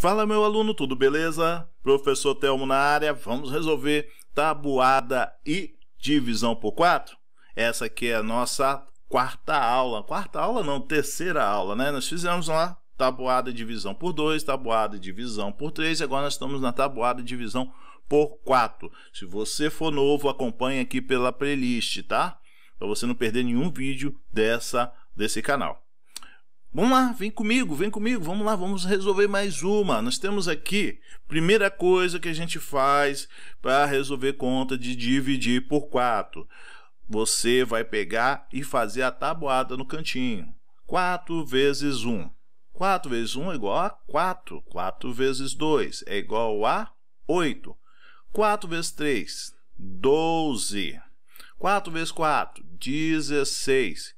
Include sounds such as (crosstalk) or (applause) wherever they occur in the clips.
Fala meu aluno, tudo beleza? Professor Telmo na área, vamos resolver tabuada e divisão por 4? Essa aqui é a nossa quarta aula, quarta aula não, terceira aula, né? Nós fizemos lá tabuada e divisão por 2, tabuada e divisão por 3 e agora nós estamos na tabuada e divisão por 4. Se você for novo, acompanhe aqui pela playlist, tá? Para você não perder nenhum vídeo dessa, desse canal. Vamos lá, vem comigo, vem comigo, vamos lá, vamos resolver mais uma. Nós temos aqui, primeira coisa que a gente faz para resolver conta de dividir por 4. Você vai pegar e fazer a tabuada no cantinho. 4 vezes 1. 4 vezes 1 é igual a 4. 4 vezes 2 é igual a 8. 4 vezes 3, 12. 4 vezes 4, 16.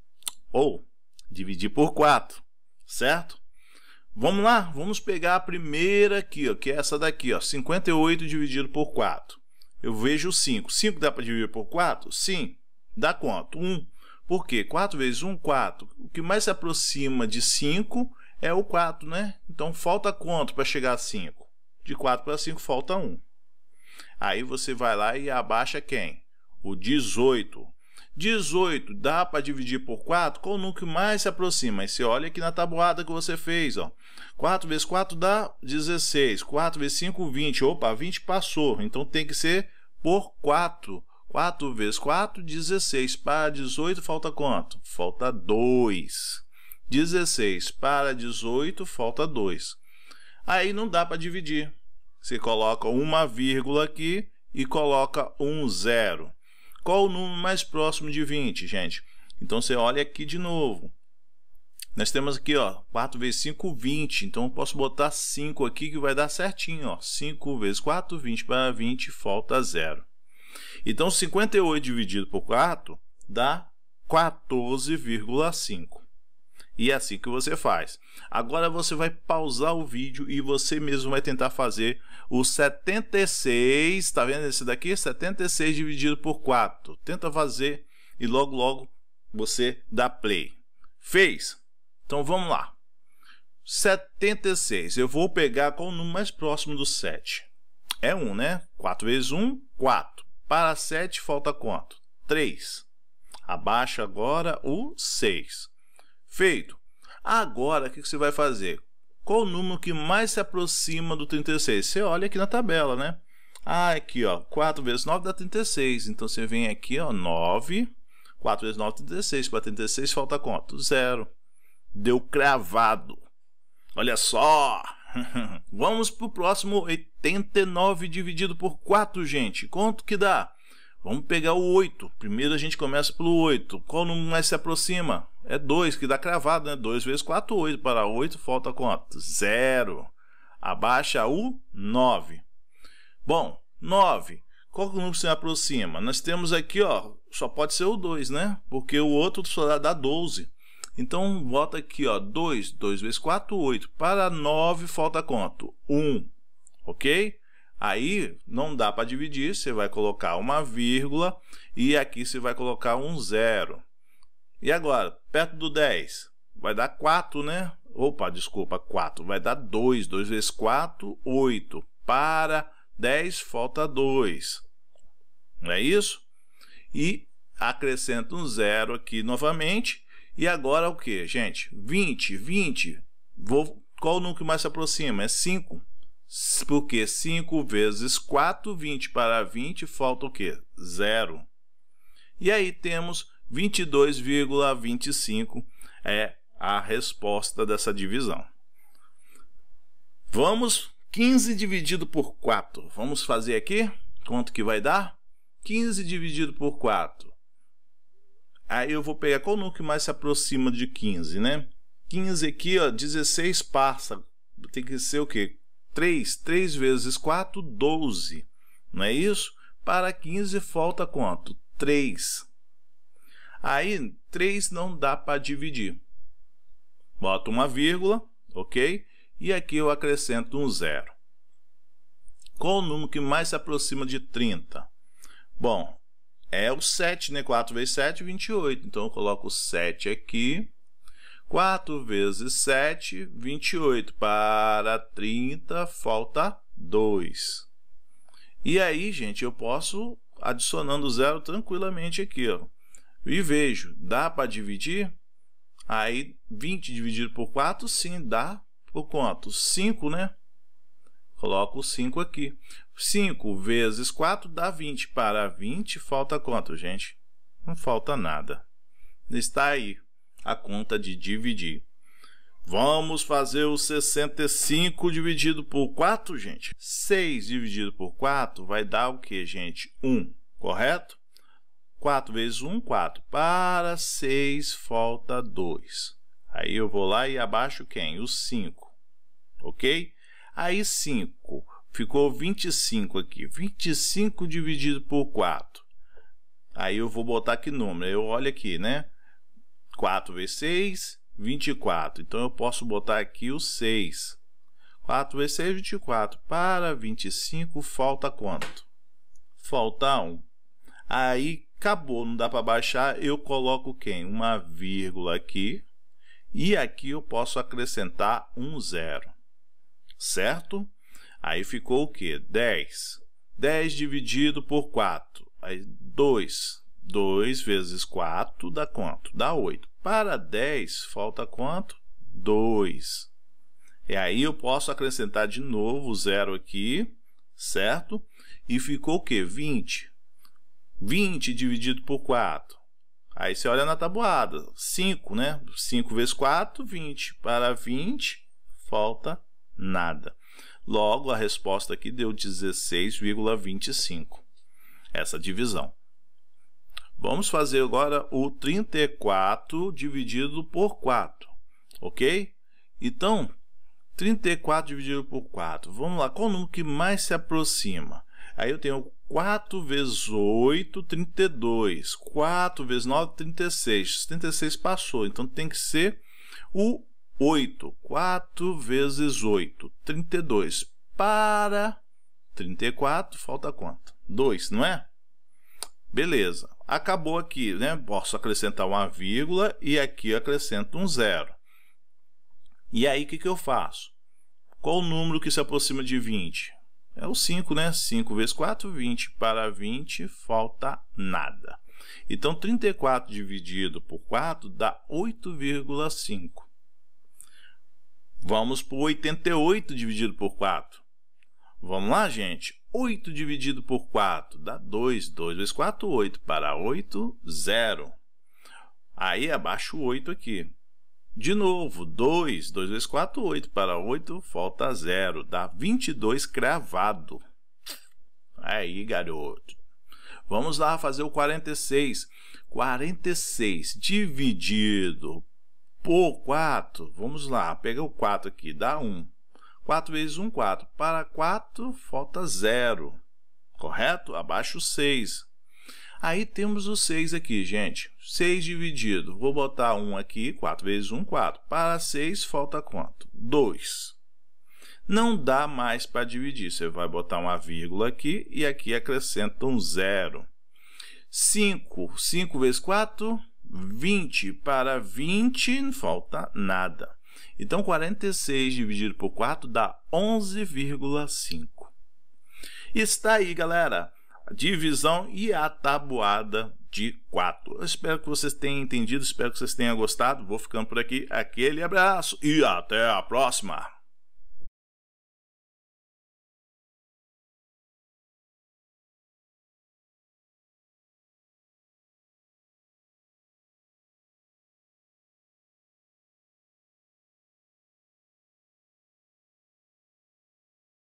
ou dividir por 4, certo? Vamos lá, vamos pegar a primeira aqui, ó, que é essa daqui, ó, 58 dividido por 4. Eu vejo 5. 5 dá para dividir por 4? Sim. Dá quanto? 1. Por quê? 4 vezes 1, 4. O que mais se aproxima de 5 é o 4, né? Então falta quanto para chegar a 5? De 4 para 5 falta 1. Aí você vai lá e abaixa quem? O 18. 18, dá para dividir por 4? Qual o número que mais se aproxima? Aí você olha aqui na tabuada que você fez. Ó. 4 vezes 4 dá 16. 4 vezes 5, 20. Opa, 20 passou. Então tem que ser por 4. 4 vezes 4, 16. Para 18, falta quanto? Falta 2. 16 para 18, falta 2. Aí não dá para dividir. Você coloca uma vírgula aqui e coloca um zero. Qual o número mais próximo de 20, gente? Então você olha aqui de novo. Nós temos aqui, ó, 4 vezes 5, 20. Então eu posso botar 5 aqui que vai dar certinho, ó. 5 vezes 4, 20 para 20, falta 0. Então 58 dividido por 4 dá 14,5. E é assim que você faz. Agora você vai pausar o vídeo e você mesmo vai tentar fazer o 76, tá vendo esse daqui? 76 dividido por 4. Tenta fazer e logo logo você dá play. Fez? Então vamos lá. 76. Eu vou pegar qual o número mais próximo do 7? É 1, né? 4 vezes 1, 4. Para 7 falta quanto? 3. Abaixa agora o 6. Feito. Agora, o que você vai fazer? Qual o número que mais se aproxima do 36? Você olha aqui na tabela, né? Ah, aqui, ó, 4 vezes 9 dá 36. Então, você vem aqui, ó, 9. 4 vezes 9, dá 36. Para 36, falta quanto? Zero. Deu cravado. Olha só! (laughs) Vamos para o próximo 89 dividido por 4, gente. Quanto que dá? Vamos pegar o 8. Primeiro a gente começa pelo 8. Qual número mais se aproxima? É 2, que dá cravado, né? 2 vezes 4, 8. Para 8, falta quanto? 0. Abaixa o 9. Bom, 9. Qual é número se aproxima? Nós temos aqui, ó, só pode ser o 2, né? Porque o outro só dá 12. Então, bota aqui, ó, 2. 2 vezes 4, 8. Para 9, falta quanto? 1. Ok? Aí não dá para dividir, você vai colocar uma vírgula e aqui você vai colocar um zero. E agora, perto do 10, vai dar 4, né? Opa, desculpa, 4, vai dar 2, 2 vezes 4, 8. Para 10 falta 2. Não é isso? E acrescenta um zero aqui novamente. E agora o que, gente? 20, 20. Vou, qual o número que mais se aproxima? É 5. 5. Porque 5 vezes 4, 20 para 20, falta o quê? Zero. E aí temos 22,25 é a resposta dessa divisão. Vamos 15 dividido por 4. Vamos fazer aqui? Quanto que vai dar? 15 dividido por 4. Aí eu vou pegar qual número que mais se aproxima de 15, né? 15 aqui, ó, 16 passa. Tem que ser o quê? 3, 3 vezes 4, 12. Não é isso? Para 15 falta quanto? 3. Aí 3 não dá para dividir. Boto uma vírgula, ok? E aqui eu acrescento um zero. Qual o número que mais se aproxima de 30? Bom, é o 7, né? 4 vezes 7, 28. Então eu coloco 7 aqui 4 vezes 7, 28. Para 30, falta 2. E aí, gente, eu posso adicionando zero tranquilamente aqui. Ó. E vejo, dá para dividir? Aí, 20 dividido por 4, sim, dá por quanto? 5, né? Coloco o 5 aqui. 5 vezes 4 dá 20. Para 20, falta quanto, gente? Não falta nada. Está aí a conta de dividir. Vamos fazer o 65 dividido por 4, gente. 6 dividido por 4 vai dar o quê, gente? 1, correto? 4 vezes 1, 4. Para 6, falta 2. Aí eu vou lá e abaixo quem? O 5, ok? Aí 5, ficou 25 aqui. 25 dividido por 4. Aí eu vou botar que número? Eu olho aqui, né? 4 vezes 6, 24. Então, eu posso botar aqui o 6. 4 vezes 6, 24. Para 25, falta quanto? Falta 1. Aí, acabou, não dá para baixar. Eu coloco quem? Uma vírgula aqui. E aqui eu posso acrescentar um zero. Certo? Aí ficou o quê? 10. 10 dividido por 4. Aí 2. 2 vezes 4 dá quanto? Dá 8. Para 10, falta quanto? 2. E aí eu posso acrescentar de novo o zero aqui, certo? E ficou o quê? 20. 20 dividido por 4. Aí você olha na tabuada, 5, né? 5 vezes 4, 20. Para 20, falta nada. Logo, a resposta aqui deu 16,25. Essa divisão. Vamos fazer agora o 34 dividido por 4, ok? Então, 34 dividido por 4, vamos lá, qual o número que mais se aproxima? Aí eu tenho 4 vezes 8, 32, 4 vezes 9, 36, 36 passou, então tem que ser o 8, 4 vezes 8, 32, para 34, falta quanto? 2, não é? Beleza. Acabou aqui, né? Posso acrescentar uma vírgula e aqui acrescento um zero. E aí, o que, que eu faço? Qual o número que se aproxima de 20? É o 5, né? 5 vezes 4, 20. Para 20, falta nada. Então, 34 dividido por 4 dá 8,5. Vamos por 88 dividido por 4. Vamos lá, gente. 8 dividido por 4 dá 2. 2 vezes 4, 8. Para 8, 0. Aí abaixo o 8 aqui. De novo, 2. 2 vezes 4, 8. Para 8, falta 0. Dá 22 cravado. Aí, garoto. Vamos lá fazer o 46. 46 dividido por 4. Vamos lá, pega o 4 aqui, dá 1. 4 vezes 1, 4. Para 4, falta 0, correto? Abaixo 6. Aí temos o 6 aqui, gente. 6 dividido, vou botar 1 aqui, 4 vezes 1, 4. Para 6, falta quanto? 2. Não dá mais para dividir, você vai botar uma vírgula aqui e aqui acrescenta um 0. 5, 5 vezes 4, 20. Para 20, não falta nada. Então, 46 dividido por 4 dá 11,5. Está aí, galera, a divisão e a tabuada de 4. Eu espero que vocês tenham entendido, espero que vocês tenham gostado. Vou ficando por aqui. Aquele abraço e até a próxima!